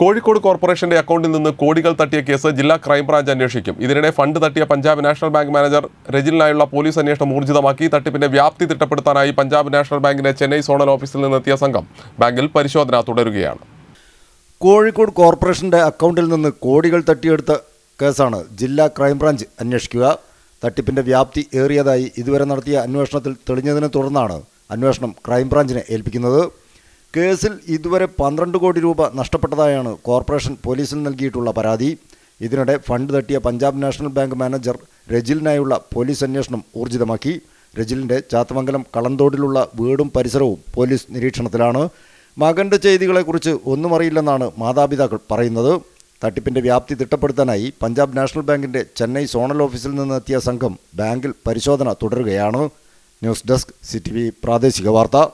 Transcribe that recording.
കോഴിക്കോട് കോർപ്പറേഷന്റെ അക്കൗണ്ടിൽ നിന്ന് കോടികൾ തട്ടിയ കേസ് ജില്ലാ ക്രൈംബ്രാഞ്ച് അന്വേഷിക്കും ഇതിനിടെ ഫണ്ട് തട്ടിയ പഞ്ചാബ് നാഷണൽ ബാങ്ക് മാനേജർ രജിലിനായുള്ള പോലീസ് അന്വേഷണം ഊർജിതമാക്കി തട്ടിപ്പിന്റെ വ്യാപ്തി തിട്ടപ്പെടുത്താനായി പഞ്ചാബ് നാഷണൽ ബാങ്കിന്റെ ചെന്നൈ സോണൽ ഓഫീസിൽ നിന്നെത്തിയ സംഘം ബാങ്കിൽ പരിശോധന തുടരുകയാണ് കോഴിക്കോട് കോർപ്പറേഷന്റെ അക്കൗണ്ടിൽ നിന്ന് കോടികൾ തട്ടിയെടുത്ത കേസാണ് ജില്ലാ ക്രൈംബ്രാഞ്ച് അന്വേഷിക്കുക തട്ടിപ്പിന്റെ വ്യാപ്തി ഏറിയതായി ഇതുവരെ നടത്തിയ അന്വേഷണത്തിൽ തെളിഞ്ഞതിനെ തുടർന്നാണ് അന്വേഷണം ക്രൈംബ്രാഞ്ചിനെ ഏൽപ്പിക്കുന്നത് കേസിൽ ഇതുവരെ പന്ത്രണ്ട് കോടി രൂപ നഷ്ടപ്പെട്ടതായാണ് കോർപ്പറേഷൻ പോലീസിൽ നൽകിയിട്ടുള്ള പരാതി ഇതിനിടെ ഫണ്ട് തട്ടിയ പഞ്ചാബ് നാഷണൽ ബാങ്ക് മാനേജർ രജിലിനായുള്ള പോലീസ് അന്വേഷണം ഊർജിതമാക്കി രജിലിൻ്റെ ചാത്തമംഗലം കളന്തോടിലുള്ള വീടും പരിസരവും പോലീസ് നിരീക്ഷണത്തിലാണ് മകൻ്റെ ചെയ്തികളെക്കുറിച്ച് ഒന്നും അറിയില്ലെന്നാണ് മാതാപിതാക്കൾ പറയുന്നത് തട്ടിപ്പിൻ്റെ വ്യാപ്തി തിട്ടപ്പെടുത്താനായി പഞ്ചാബ് നാഷണൽ ബാങ്കിൻ്റെ ചെന്നൈ സോണൽ ഓഫീസിൽ നിന്നെത്തിയ സംഘം ബാങ്കിൽ പരിശോധന തുടരുകയാണ് ന്യൂസ് ഡെസ്ക് സി പ്രാദേശിക വാർത്ത